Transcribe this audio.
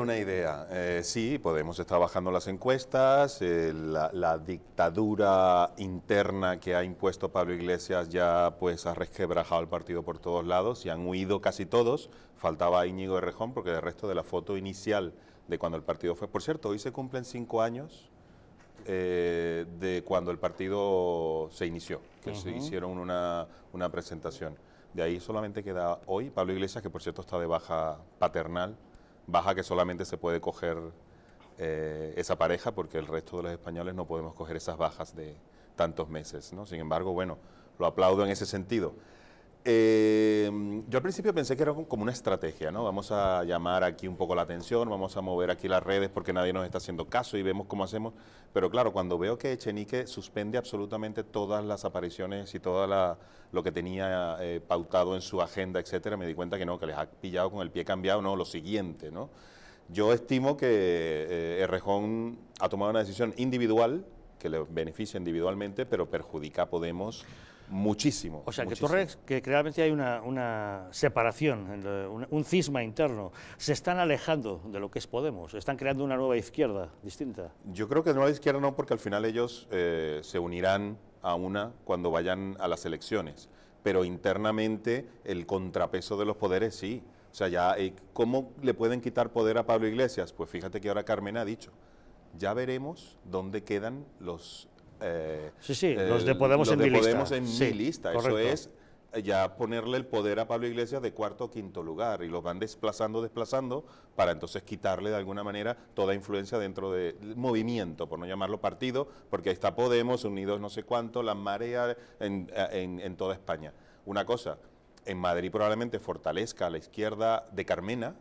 Una idea, eh, sí, Podemos estar bajando las encuestas, eh, la, dictadura interna que ha impuesto Pablo Iglesias ya pues ha resquebrajado el partido por todos lados y han huido casi todos, faltaba Íñigo Errejón porque el resto de la foto inicial de cuando el partido fue, por cierto, hoy se cumplen cinco años eh, de cuando el partido se inició, que se hicieron una, una presentación. De ahí solamente queda hoy Pablo Iglesias, que por cierto está de baja paternal, baja que solamente se puede coger eh, esa pareja porque el resto de los españoles no podemos coger esas bajas de tantos meses. ¿no? Sin embargo, bueno, lo aplaudo en ese sentido. Eh, yo al principio pensé que era como una estrategia, ¿no? Vamos a llamar aquí un poco la atención, vamos a mover aquí las redes porque nadie nos está haciendo caso y vemos cómo hacemos. Pero claro, cuando veo que Echenique suspende absolutamente todas las apariciones y todo lo que tenía eh, pautado en su agenda, etcétera, me di cuenta que no, que les ha pillado con el pie cambiado, no, lo siguiente, ¿no? Yo estimo que eh, ha tomado una decisión individual, que le beneficia individualmente, pero perjudica a Podemos Muchísimo. O sea, que Torres, que claramente hay una, separación, un, cisma interno. Se están alejando de lo que es Podemos, están creando una nueva izquierda distinta. Yo creo que de nueva izquierda no, porque al final ellos eh, se unirán a una cuando vayan a las elecciones. Pero internamente el contrapeso de los poderes sí. O sea, ya, eh, ¿cómo le pueden quitar poder a Pablo Iglesias? Pues fíjate que ahora Carmen ha dicho, ya veremos dónde quedan los eh, sí, sí, los de Podemos en mi lista. Eso es eh, ya ponerle el poder a Pablo Iglesias de cuarto o quinto lugar y lo van desplazando, desplazando, para entonces quitarle de alguna manera toda influencia dentro del movimiento, por no llamarlo partido, porque ahí está Podemos, Unidos no sé cuánto, la marea en, en toda España. Una cosa, en Madrid probablemente fortalezca a la izquierda de Carmena,